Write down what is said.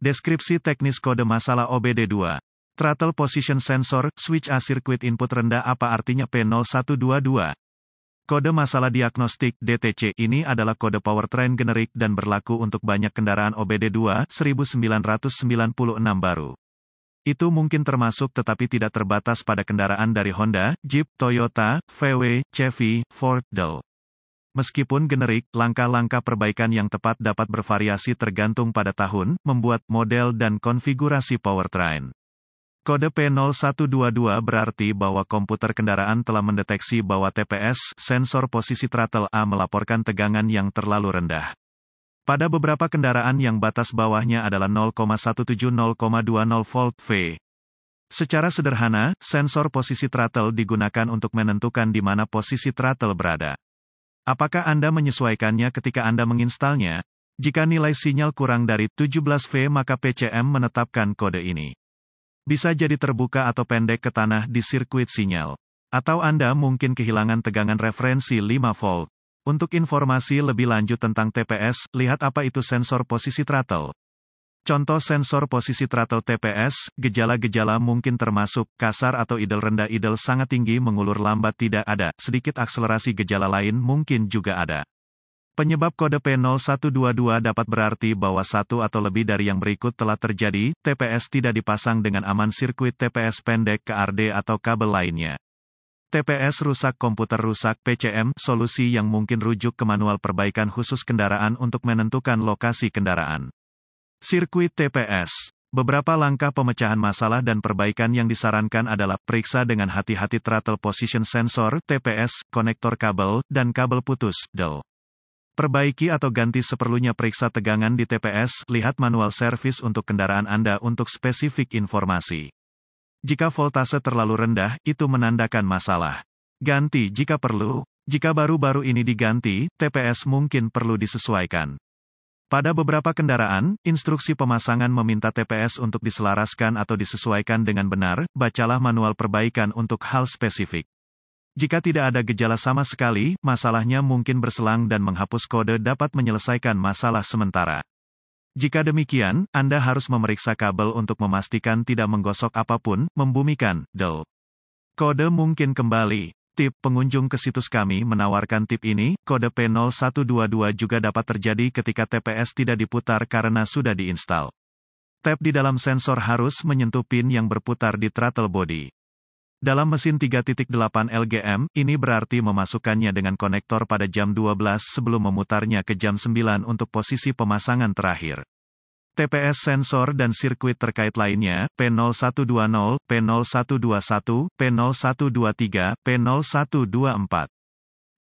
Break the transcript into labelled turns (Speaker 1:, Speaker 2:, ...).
Speaker 1: Deskripsi teknis kode masalah OBD2. Throttle Position Sensor, Switch A Circuit Input Rendah Apa artinya P0122? Kode masalah diagnostik DTC ini adalah kode powertrain generik dan berlaku untuk banyak kendaraan OBD2 1996 baru. Itu mungkin termasuk tetapi tidak terbatas pada kendaraan dari Honda, Jeep, Toyota, VW, Chevy, Ford, Dell. Meskipun generik, langkah-langkah perbaikan yang tepat dapat bervariasi tergantung pada tahun, membuat, model dan konfigurasi powertrain. Kode P0122 berarti bahwa komputer kendaraan telah mendeteksi bahwa TPS, sensor posisi throttle A melaporkan tegangan yang terlalu rendah. Pada beberapa kendaraan yang batas bawahnya adalah 0,170,20 volt V, Secara sederhana, sensor posisi throttle digunakan untuk menentukan di mana posisi throttle berada. Apakah Anda menyesuaikannya ketika Anda menginstalnya? Jika nilai sinyal kurang dari 17V maka PCM menetapkan kode ini. Bisa jadi terbuka atau pendek ke tanah di sirkuit sinyal. Atau Anda mungkin kehilangan tegangan referensi 5V. Untuk informasi lebih lanjut tentang TPS, lihat apa itu sensor posisi throttle. Contoh sensor posisi atau TPS, gejala-gejala mungkin termasuk kasar atau idel rendah idel sangat tinggi mengulur lambat tidak ada, sedikit akselerasi gejala lain mungkin juga ada. Penyebab kode P0122 dapat berarti bahwa satu atau lebih dari yang berikut telah terjadi, TPS tidak dipasang dengan aman sirkuit TPS pendek ke RD atau kabel lainnya. TPS rusak komputer rusak PCM, solusi yang mungkin rujuk ke manual perbaikan khusus kendaraan untuk menentukan lokasi kendaraan. Sirkuit TPS Beberapa langkah pemecahan masalah dan perbaikan yang disarankan adalah periksa dengan hati-hati throttle position sensor (TPS), konektor kabel, dan kabel putus (DEL). Perbaiki atau ganti seperlunya periksa tegangan di TPS, lihat manual servis untuk kendaraan Anda untuk spesifik informasi. Jika voltase terlalu rendah, itu menandakan masalah. Ganti jika perlu. Jika baru-baru ini diganti, TPS mungkin perlu disesuaikan. Pada beberapa kendaraan, instruksi pemasangan meminta TPS untuk diselaraskan atau disesuaikan dengan benar, bacalah manual perbaikan untuk hal spesifik. Jika tidak ada gejala sama sekali, masalahnya mungkin berselang dan menghapus kode dapat menyelesaikan masalah sementara. Jika demikian, Anda harus memeriksa kabel untuk memastikan tidak menggosok apapun, membumikan, del. Kode mungkin kembali. Tip pengunjung ke situs kami menawarkan tip ini, kode P0122 juga dapat terjadi ketika TPS tidak diputar karena sudah diinstal. Tab di dalam sensor harus menyentuh pin yang berputar di throttle body. Dalam mesin 3.8 LGM, ini berarti memasukkannya dengan konektor pada jam 12 sebelum memutarnya ke jam 9 untuk posisi pemasangan terakhir. TPS sensor dan sirkuit terkait lainnya, P0120, P0121, P0123, P0124.